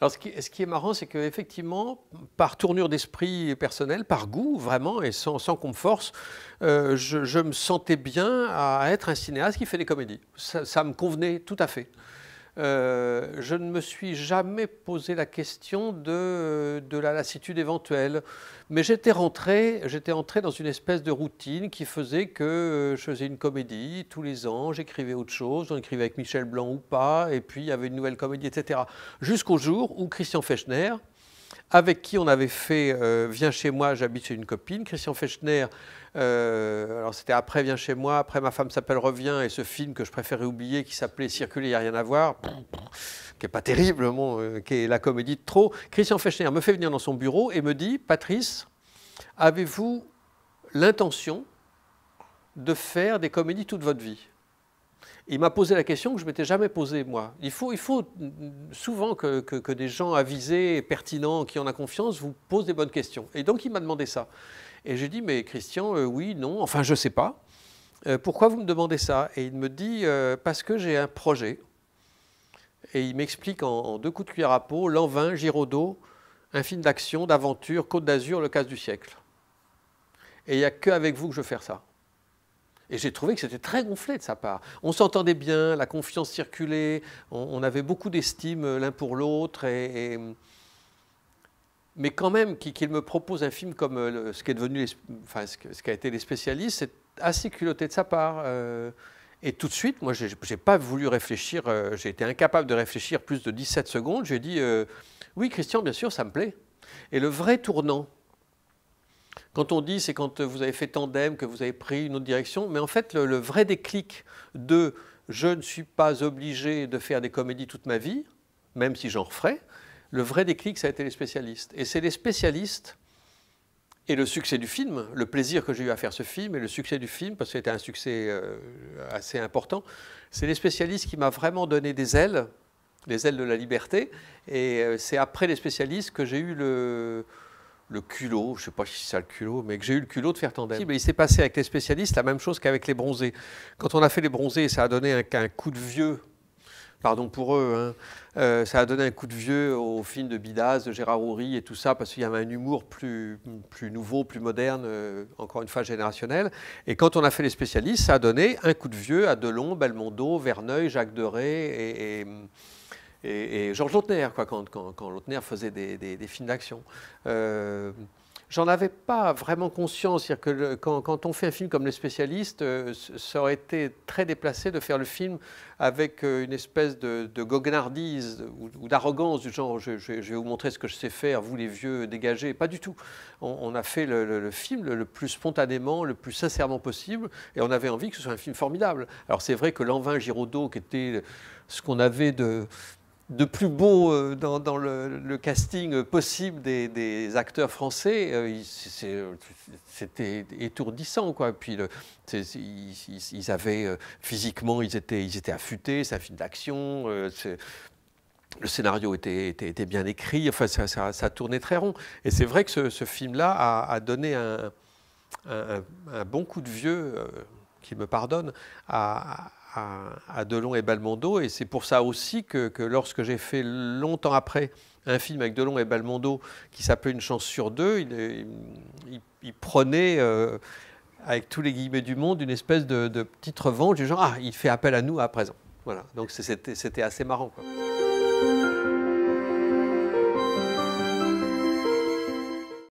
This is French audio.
Alors, ce qui, est marrant, c'est qu'effectivement, par tournure d'esprit personnel, par goût, vraiment, et sans, sans qu'on me force, euh, je, me sentais bien à être un cinéaste qui fait des comédies. ça me convenait tout à fait. Euh, je ne me suis jamais posé la question de, la lassitude éventuelle. Mais j'étais rentré, j'étais entré dans une espèce de routine qui faisait que euh, je faisais une comédie tous les ans, j'écrivais autre chose, on écrivait avec Michel Blanc ou pas, et puis il y avait une nouvelle comédie, etc. Jusqu'au jour où Christian Fechner avec qui on avait fait euh, Viens chez moi, j'habite chez une copine. Christian Fechner, euh, alors c'était après Viens chez moi, après Ma femme s'appelle Revient et ce film que je préférais oublier qui s'appelait Circuler, il n'y a rien à voir, qui n'est pas terrible, euh, qui est la comédie de trop. Christian Fechner me fait venir dans son bureau et me dit Patrice, avez-vous l'intention de faire des comédies toute votre vie il m'a posé la question que je m'étais jamais posée, moi. Il faut, souvent que, des gens avisés, pertinents, qui en a confiance, vous posent des bonnes questions. Et donc, il m'a demandé ça. Et j'ai dit, mais Christian, euh, oui, non, enfin, je ne sais pas. Euh, pourquoi vous me demandez ça Et il me dit, euh, parce que j'ai un projet. Et il m'explique en, deux coups de cuillère à peau, l'an 20, Giraudot, un film d'action, d'aventure, Côte d'Azur, le casse du siècle. Et il n'y a qu'avec vous que je veux faire ça. Et j'ai trouvé que c'était très gonflé de sa part. On s'entendait bien, la confiance circulait, on, avait beaucoup d'estime l'un pour l'autre. Et, Mais quand même, qu'il me propose un film comme euh, ce qui est devenu, enfin, ce a été Les Spécialistes, c'est assez culotté de sa part. Euh. Et tout de suite, moi, je n'ai pas voulu réfléchir, euh, j'ai été incapable de réfléchir plus de 17 secondes. J'ai dit, oui, Christian, bien sûr, ça me plaît. Et le vrai tournant, quand on dit c'est quand vous avez fait tandem, que vous avez pris une autre direction, mais en fait le, vrai déclic de je ne suis pas obligé de faire des comédies toute ma vie, même si j'en referai », le vrai déclic ça a été les spécialistes. Et c'est les spécialistes et le succès du film, le plaisir que j'ai eu à faire ce film et le succès du film, parce que c'était un succès euh, assez important, c'est les spécialistes qui m'a vraiment donné des ailes, des ailes de la liberté. Et euh, c'est après les spécialistes que j'ai eu le, le culot, je ne sais pas si c'est le culot, mais que j'ai eu le culot de faire tandem. Mais il s'est passé avec les spécialistes la même chose qu'avec les bronzés. Quand on a fait les bronzés, ça a donné un, coup de vieux, pardon pour eux, hein. euh, ça a donné un coup de vieux au film de Bidas, de Gérard Houry et tout ça, parce qu'il y avait un humour plus, plus nouveau, plus moderne, euh, encore une fois générationnel. Et quand on a fait les spécialistes, ça a donné un coup de vieux à Delon, Belmondo, Verneuil, Jacques Deray et et, Georges Lautner, quoi, quand, quand, Lautner faisait des, films d'action. Euh, j'en avais pas vraiment conscience. -dire que quand, on fait un film comme Les Spécialistes, euh, ça aurait été très déplacé de faire le film avec euh, une espèce de, de goguenardise ou, d'arrogance du genre je, vais vous montrer ce que je sais faire, vous les vieux, dégagez. Pas du tout. On, a fait le, le film le, plus spontanément, le plus sincèrement possible et on avait envie que ce soit un film formidable. Alors c'est vrai que L'Envin Giraudot, qui était ce qu'on avait de de plus beau euh, dans, le, casting possible des, acteurs français. Euh, c'était étourdissant, quoi. Puis le, ils, avaient euh, physiquement, ils étaient, étaient affûtés, c'est un film d'action. Le scénario était, bien écrit. Enfin, ça, tournait très rond. Et c'est vrai que ce, film-là a, donné un, un, bon coup de vieux. qui me pardonne, à, à, Delon et Balmondo Et c'est pour ça aussi que, lorsque j'ai fait longtemps après un film avec Delon et Balmondo qui s'appelait Une chance sur deux, il, prenait euh, avec tous les guillemets du monde une espèce de, petite revanche du genre Ah, il fait appel à nous à présent. Voilà, donc c'était assez marrant. Quoi.